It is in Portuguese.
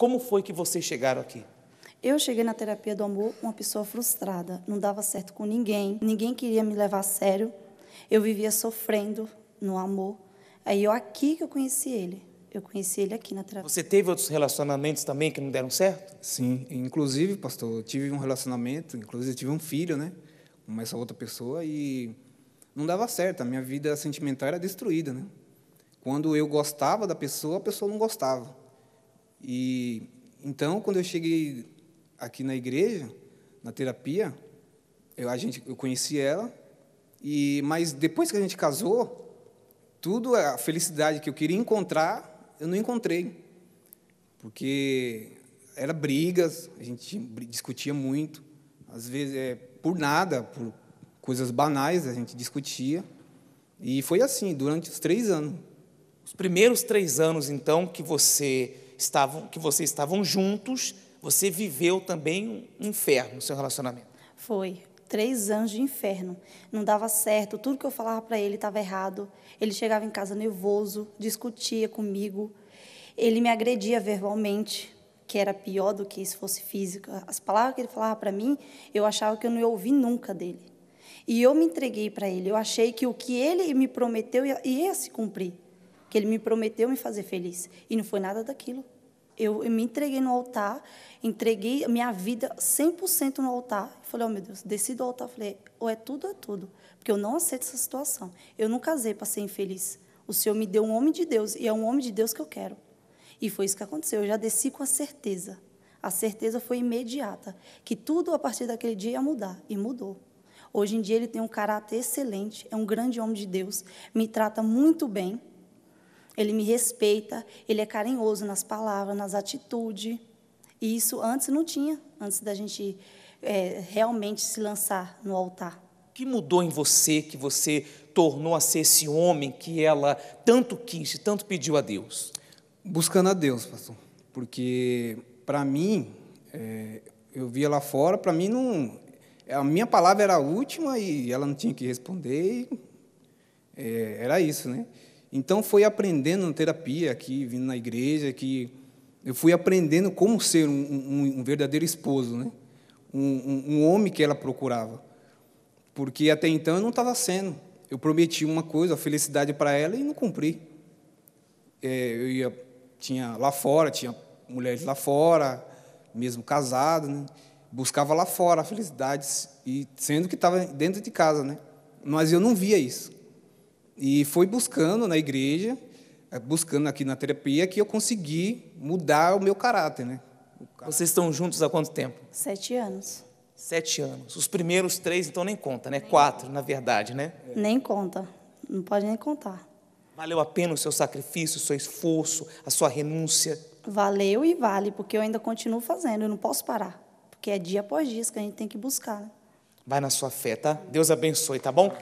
Como foi que vocês chegaram aqui? Eu cheguei na terapia do amor uma pessoa frustrada, não dava certo com ninguém, ninguém queria me levar a sério. Eu vivia sofrendo no amor. Aí eu aqui que eu conheci ele. Eu conheci ele aqui na terapia. Você teve outros relacionamentos também que não deram certo? Sim, inclusive, pastor, eu tive um relacionamento, inclusive tive um filho, né, com essa outra pessoa e não dava certo, a minha vida sentimental era destruída, né? Quando eu gostava da pessoa, a pessoa não gostava. E então, quando eu cheguei aqui na igreja, na terapia, eu, a gente, eu conheci ela, e mas depois que a gente casou, tudo a felicidade que eu queria encontrar, eu não encontrei. Porque era brigas, a gente discutia muito, às vezes é, por nada, por coisas banais, a gente discutia. E foi assim, durante os três anos. Os primeiros três anos, então, que você estavam, que vocês estavam juntos, você viveu também um inferno no seu relacionamento. Foi. Três anos de inferno. Não dava certo, tudo que eu falava para ele estava errado. Ele chegava em casa nervoso, discutia comigo. Ele me agredia verbalmente, que era pior do que se fosse física. As palavras que ele falava para mim, eu achava que eu não ia ouvir nunca dele. E eu me entreguei para ele. Eu achei que o que ele me prometeu ia, ia se cumprir que ele me prometeu me fazer feliz. E não foi nada daquilo. Eu, eu me entreguei no altar, entreguei minha vida 100% no altar. Falei, oh meu Deus, desci do altar, falei, ou é tudo ou é tudo, porque eu não aceito essa situação. Eu não casei para ser infeliz. O Senhor me deu um homem de Deus e é um homem de Deus que eu quero. E foi isso que aconteceu. Eu já desci com a certeza. A certeza foi imediata que tudo a partir daquele dia ia mudar e mudou. Hoje em dia ele tem um caráter excelente, é um grande homem de Deus, me trata muito bem ele me respeita, ele é carinhoso nas palavras, nas atitudes. E isso antes não tinha, antes da gente é, realmente se lançar no altar. O que mudou em você que você tornou a ser esse homem que ela tanto quis, tanto pediu a Deus? Buscando a Deus, pastor. Porque, para mim, é, eu via lá fora, para mim, não, a minha palavra era a última e ela não tinha que responder. E, é, era isso, né? Então, foi aprendendo na terapia aqui, vindo na igreja, que eu fui aprendendo como ser um, um, um verdadeiro esposo, né? Um, um, homem que ela procurava. Porque até então eu não estava sendo. Eu prometi uma coisa, a felicidade para ela, e não cumpri. É, eu ia, tinha lá fora, tinha mulheres lá fora, mesmo casado, né? buscava lá fora a felicidade, e, sendo que estava dentro de casa. Né? Mas eu não via isso. E foi buscando na igreja, é, buscando aqui na terapia, que eu consegui mudar o meu caráter. Né? Vocês estão juntos há quanto tempo? Sete anos. Sete anos. Os primeiros três, então, nem conta, né? Nem Quatro, conta. na verdade, né? É. Nem conta. Não pode nem contar. Valeu a pena o seu sacrifício, o seu esforço, a sua renúncia? Valeu e vale, porque eu ainda continuo fazendo, eu não posso parar. Porque é dia após dia que a gente tem que buscar. Né? Vai na sua fé, tá? Deus abençoe, tá bom?